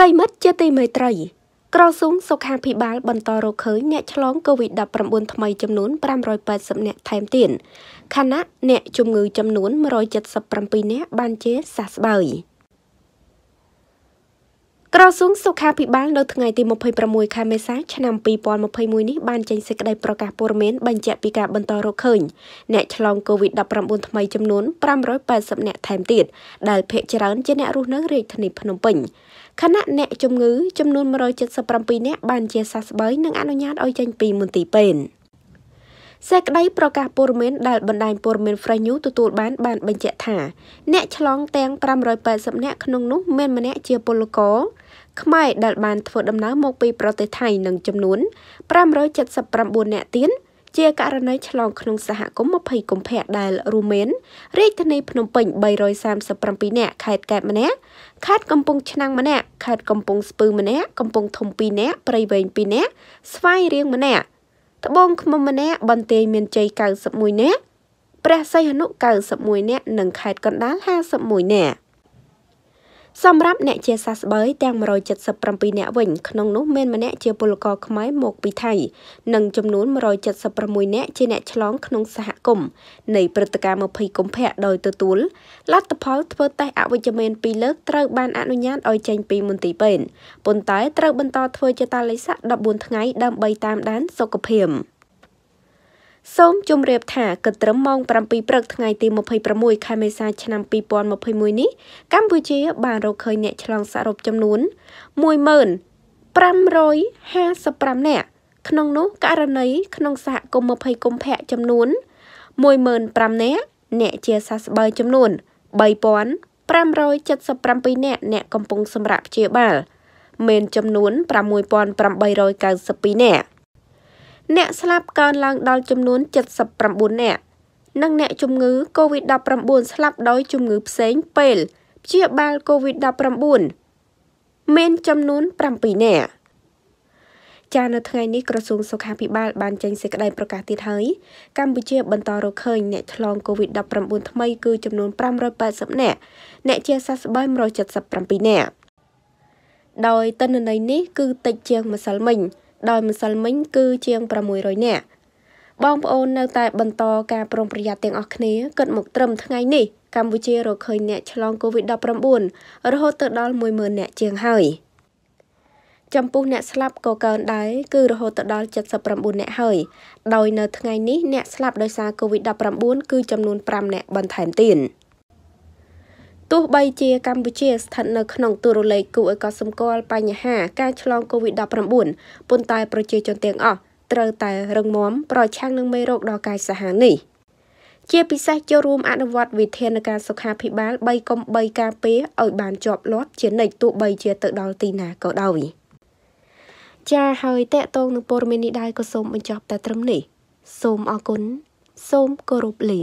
ប្រិមិត្តជាទីមេត្រីក្រសួងសុខាភិបាលបន្តរកឃើញអ្នកឆ្លង COVID-19 ថ្មីចំនួន580អ្នកថែមទៀតខណៈអ្នកជំងឺចំនួន177អ្នកបានជាសះស្បើយ។ក្រសួងសុខាភិបាលនៅថ្ងៃទី26ខែមេសាឆ្នាំ2021នេះបានចេញសេចក្តីប្រកាសព័ត៌មានបញ្ជាក់ពីការបន្តរកឃើញអ្នកឆ្លង COVID-19 ថ្មីចំនួន580អ្នកថែមទៀតដែលភាគច្រើនជាអ្នករស់នៅរាជធានីភ្នំពេញខណៈអ្នកជំងឺចំនួន177អ្នកបានជាសះស្បើយនិងអនុញ្ញាតឲ្យចេញពីមន្ទីរពេទ្យសេចក្តីប្រកាសព័ត៌មានដែលបណ្ដាញព័ត៌មាន Fresh News ទទួលបាន បានបញ្ជាក់ថាអ្នកឆ្លងទាំង580នាក់ក្នុងនោះមានម្នាក់ជាពលករខ្មែរដែលបានធ្វើដំណើរមកពីប្រទេសថៃនឹងចំនួន579នាក់ទៀតជាករណីឆ្លងក្នុងសហគមន៍20កុម្ភៈដែលរូម៉េនរាជធានីភ្នំពេញ337នាក់ខេត្តកែបម្នាក់ខេត្តកំពង់ឆ្នាំងម្នាក់ខេត្តកំពង់ស្ពឺម្នាក់កំពង់ធំ2នាក់ព្រៃវែង2នាក់ស្វាយរៀងម្នាក់ត្បូងឃ្មុំម្នាក់បន្ទាយមានជ័យ91នាក់ព្រះសីហនុ91នាក់និងខេត្តកណ្ដាល51នាក់សម្រាប់អ្នកជាសះស្បើយទាំង177អ្នកវិញក្នុងនោះមានម្នាក់ជាពលករខ្មែរមកពីថៃនិងចំនួន176អ្នកជាអ្នកឆ្លង ក្នុងសហគមន៍នៃព្រឹត្តិការណ៍20កុម្ភៈដោយទទួលលទ្ធផលធ្វើតេស្តអវិជ្ជមាន2លើកត្រូវបានអនុញ្ញាតឲ្យចេញពីមន្ទីរពេទ្យប៉ុន្តែត្រូវបន្តធ្វើជាតាលិស័ក14ថ្ងៃដើម្បីតាមដានសុខភាព។សូមជម្រាបថាកន្ទ្រឹមម៉ោង7ព្រឹកថ្ងៃទី26ខែមេសាឆ្នាំ2021នេះកម្ពុជា បានរកឃើញអ្នកឆ្លងសរុបចំនួន10555នាក់ក្នុងនោះករណីក្នុងសហគមន៍20កុម្ភៈចំនួន15000នាក់អ្នកជាសះស្បើយចំនួន3577នាក់អ្នកកំពុងសម្រាកព្យាបាល មានចំនួន6892នាក់អ្នកស្លាប់កើនឡើងដល់ចំនួន79នាក់និងអ្នកជំងឺ COVID-19 ស្លាប់ដោយជំងឺផ្សេងពេលព្យាបាល COVID-19 មានចំនួន7នាក់ចានៅថ្ងៃនេះក្រសួងសុខាភិបាល បានចេញសេចក្តីប្រកាសទៀតហើយកម្ពុជាបន្តរកឃើញអ្នកឆ្លង COVID-19 ថ្មីគឺចំនួន580នាក់អ្នកជាសះស្បើយ177នាក់ដោយតិន្នន័យនេះគឺតិចជាងម្សិលមិញដោយម្សិលមិញគឺជាង600នាក់បងប្អូននៅតែបន្តការប្រុងប្រយ័ត្នទាំងអស់គ្នាគិតមកត្រឹមថ្ងៃនេះកម្ពុជារកឃើញអ្នកឆ្លង COVID-19 រហូតទៅដល់10000អ្នកជាងហើយចំពោះអ្នកស្លាប់ក៏កើនដែរគឺរហូតទៅដល់79អ្នកហើយដោយនៅថ្ងៃនេះអ្នកស្លាប់ដោយសារ COVID-19 គឺចំនួន5អ្នកបន្ថែមទៀត។ទោះបីជាកម្ពុជាស្ថិតនៅក្នុងទូរលេខគួរឲ្យកត់សម្គាល់បញ្ហាការឆ្លង COVID-19 ប៉ុន្តែប្រជាជនទាំងអស់ត្រូវតែរឹងមាំប្រឆាំងនឹងមេរោគដ៏កាចសាហាវនេះជាពិសេសចូលរួមអនុវត្តវិធានការសុខាភិបាល3កុំ3ការពារឲ្យបានជាប់លាប់ជានិច្ចទោះបីជាទៅដល់ទីណាក៏ដោយចា៎ហើយតេតងនឹងព័ត៌មាននេះដែរក៏សូមបញ្ចប់តែត្រឹមនេះ សូមអរគុណសូមគោរពលា